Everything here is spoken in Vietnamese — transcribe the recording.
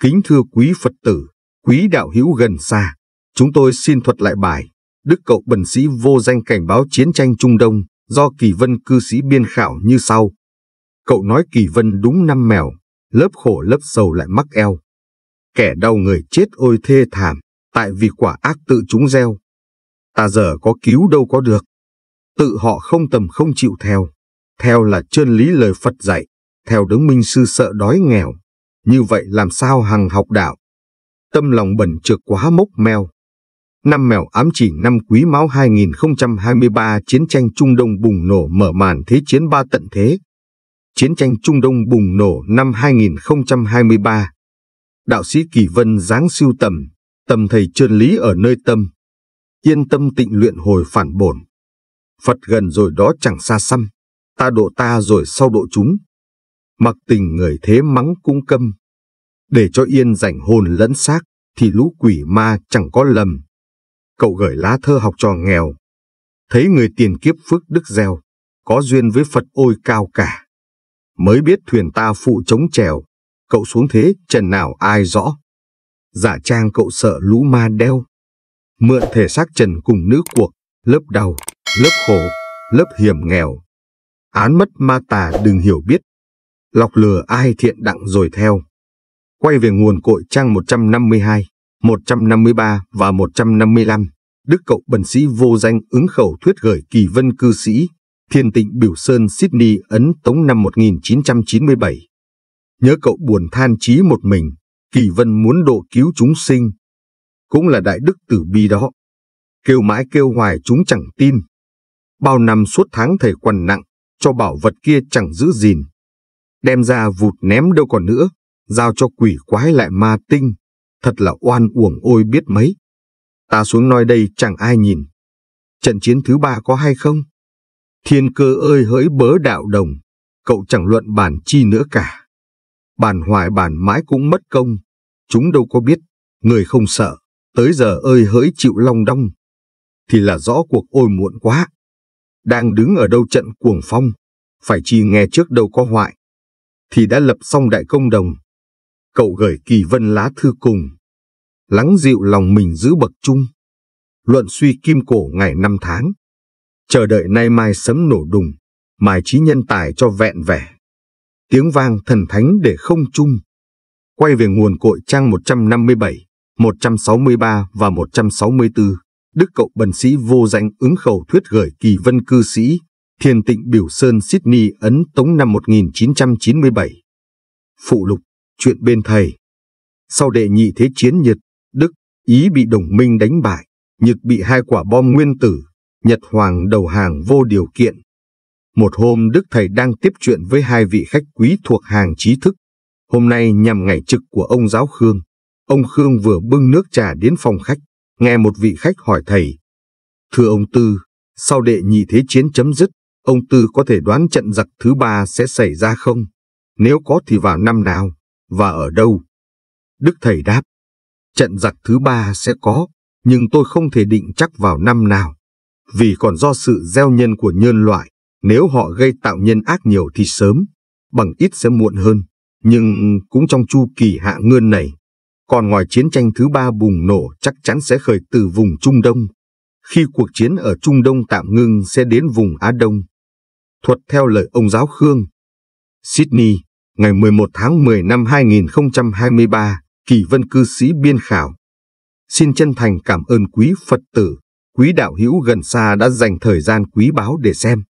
Kính thưa quý Phật tử, quý đạo hữu gần xa, chúng tôi xin thuật lại bài Đức Cậu Bần Sĩ Vô Danh Cảnh báo Chiến tranh Trung Đông do Kỳ Vân cư sĩ biên khảo như sau. Cậu nói Kỳ Vân đúng năm mèo, lớp khổ lớp sầu lại mắc eo. Kẻ đau người chết ôi thê thảm, tại vì quả ác tự chúng gieo ta à, giờ có cứu đâu có được. Tự họ không tầm không chịu theo, theo là chân lý lời Phật dạy, theo đứng minh sư sợ đói nghèo, như vậy làm sao hằng học đạo. Tâm lòng bẩn trược quá mốc mèo. Năm mèo ám chỉ năm quý máu 2023 chiến tranh Trung Đông bùng nổ mở màn thế chiến ba tận thế. Chiến tranh Trung Đông bùng nổ năm 2023. Đạo sĩ Kỳ Vân giáng siêu tầm, tầm thầy chân lý ở nơi tâm yên tâm tịnh luyện hồi phản bổn. Phật gần rồi đó chẳng xa xăm, ta độ ta rồi sau độ chúng. Mặc tình người thế mắng cung câm, để cho yên rảnh hồn lẫn xác thì lũ quỷ ma chẳng có lầm. Cậu gửi lá thơ học trò nghèo, thấy người tiền kiếp phước đức gieo, có duyên với Phật ôi cao cả. Mới biết thuyền ta phụ chống trèo, cậu xuống thế trần nào ai rõ. Giả dạ trang cậu sợ lũ ma đeo, mượn thể xác trần cùng nữ cuộc, lớp đau, lớp khổ, lớp hiểm nghèo. Án mất ma tà đừng hiểu biết, lọc lừa ai thiện đặng rồi theo. Quay về nguồn cội trang 152, 153 và 155, Đức Cậu Bần Sĩ vô danh ứng khẩu thuyết gửi kỳ vân cư sĩ, thiên tịnh Biểu Sơn Sydney Ấn Tống năm 1997. Nhớ cậu buồn than trí một mình, kỳ vân muốn độ cứu chúng sinh, cũng là đại đức tử bi đó. Kêu mãi kêu hoài chúng chẳng tin. Bao năm suốt tháng thầy quằn nặng, cho bảo vật kia chẳng giữ gìn. Đem ra vụt ném đâu còn nữa, giao cho quỷ quái lại ma tinh. Thật là oan uổng ôi biết mấy. Ta xuống nói đây chẳng ai nhìn. Trận chiến thứ ba có hay không? Thiên cơ ơi hỡi bớ đạo đồng, cậu chẳng luận bản chi nữa cả. Bản hoài bản mãi cũng mất công, chúng đâu có biết, người không sợ tới giờ ơi hỡi chịu long đong, thì là rõ cuộc ôi muộn quá. Đang đứng ở đâu trận cuồng phong, phải chi nghe trước đâu có hoại, thì đã lập xong đại công đồng. Cậu gửi kỳ vân lá thư cùng, lắng dịu lòng mình giữ bậc trung, luận suy kim cổ ngày năm tháng, chờ đợi nay mai sấm nổ đùng, mài trí nhân tài cho vẹn vẻ. Tiếng vang thần thánh để không chung, quay về nguồn cội trang 157. 163 và 164, đức cậu bần sĩ vô danh ứng khẩu thuyết gửi kỳ vân cư sĩ, thiền tịnh biểu sơn Sydney Ấn Tống năm 1997. Phụ lục, chuyện bên thầy. Sau đệ nhị thế chiến Nhật, Đức, Ý bị đồng minh đánh bại, Nhật bị hai quả bom nguyên tử, Nhật Hoàng đầu hàng vô điều kiện. Một hôm Đức Thầy đang tiếp chuyện với hai vị khách quý thuộc hàng trí thức. Hôm nay nhằm ngày trực của ông giáo Khương, Ông Khương vừa bưng nước trà đến phòng khách, nghe một vị khách hỏi thầy. Thưa ông Tư, sau đệ nhị thế chiến chấm dứt, ông Tư có thể đoán trận giặc thứ ba sẽ xảy ra không? Nếu có thì vào năm nào? Và ở đâu? Đức thầy đáp, trận giặc thứ ba sẽ có, nhưng tôi không thể định chắc vào năm nào. Vì còn do sự gieo nhân của nhân loại, nếu họ gây tạo nhân ác nhiều thì sớm, bằng ít sẽ muộn hơn, nhưng cũng trong chu kỳ hạ ngươn này còn ngoài chiến tranh thứ ba bùng nổ chắc chắn sẽ khởi từ vùng Trung Đông. Khi cuộc chiến ở Trung Đông tạm ngưng sẽ đến vùng Á Đông. Thuật theo lời ông giáo Khương. Sydney, ngày 11 tháng 10 năm 2023, Kỳ Vân Cư Sĩ Biên Khảo. Xin chân thành cảm ơn quý Phật tử, quý đạo hữu gần xa đã dành thời gian quý báu để xem.